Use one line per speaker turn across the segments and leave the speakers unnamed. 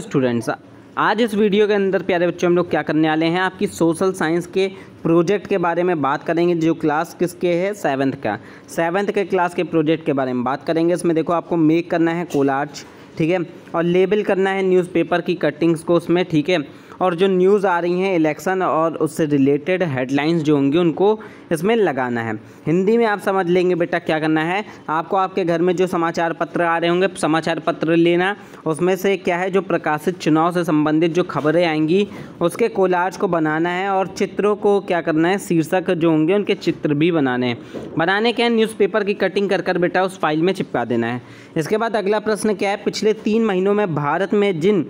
students तो आज इस वीडियो के अंदर प्यारे बच्चों हम लोग क्या करने वाले हैं आपकी सोशल साइंस के प्रोजेक्ट के बारे में बात करेंगे जो क्लास किसके है सेवन्थ का सेवन्थ के क्लास के प्रोजेक्ट के बारे में बात करेंगे इसमें देखो आपको मेक करना है कोलार्च ठीक है और लेबल करना है न्यूज़पेपर की कटिंग्स को उसमें ठीक है और जो न्यूज़ आ रही हैं इलेक्शन और उससे रिलेटेड हेडलाइंस जो होंगी उनको इसमें लगाना है हिंदी में आप समझ लेंगे बेटा क्या करना है आपको आपके घर में जो समाचार पत्र आ रहे होंगे समाचार पत्र लेना उसमें से क्या है जो प्रकाशित चुनाव से संबंधित जो खबरें आएंगी उसके कोलाज को बनाना है और चित्रों को क्या करना है शीर्षक जो होंगे उनके चित्र भी बनाने हैं बनाने के न्यूज़पेपर की कटिंग कर कर बेटा उस फाइल में चिपका देना है इसके बाद अगला प्रश्न क्या है पिछले पिछले तीन महीनों में भारत में जिन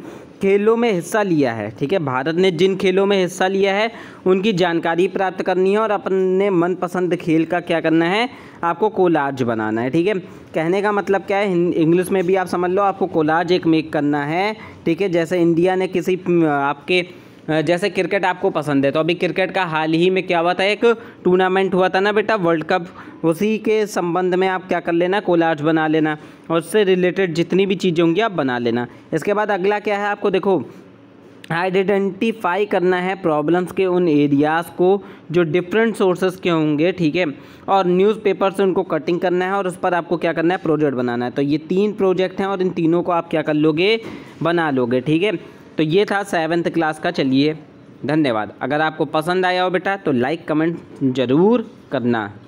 खेलों में हिस्सा लिया है ठीक है भारत ने जिन खेलों में हिस्सा लिया है उनकी जानकारी प्राप्त करनी है और अपने मनपसंद खेल का क्या करना है आपको कोलाज बनाना है ठीक है कहने का मतलब क्या है इंग्लिश में भी आप समझ लो आपको कोलाज एक मेक करना है ठीक है जैसे इंडिया ने किसी आपके जैसे क्रिकेट आपको पसंद है तो अभी क्रिकेट का हाल ही में क्या हुआ था एक टूर्नामेंट हुआ था ना बेटा वर्ल्ड कप उसी के संबंध में आप क्या कर लेना कोलाज बना लेना और उससे रिलेटेड जितनी भी चीज़ें होंगी आप बना लेना इसके बाद अगला क्या है आपको देखो आइडेंटिफाई करना है प्रॉब्लम्स के उन एरियाज़ को जो डिफरेंट सोर्सेज के होंगे ठीक है और न्यूज़पेपर से उनको कटिंग करना है और उस पर आपको क्या करना है प्रोजेक्ट बनाना है तो ये तीन प्रोजेक्ट हैं और इन तीनों को आप क्या कर लोगे बना लोगे ठीक है तो ये था सेवन्थ क्लास का चलिए धन्यवाद अगर आपको पसंद आया हो बेटा तो लाइक कमेंट ज़रूर करना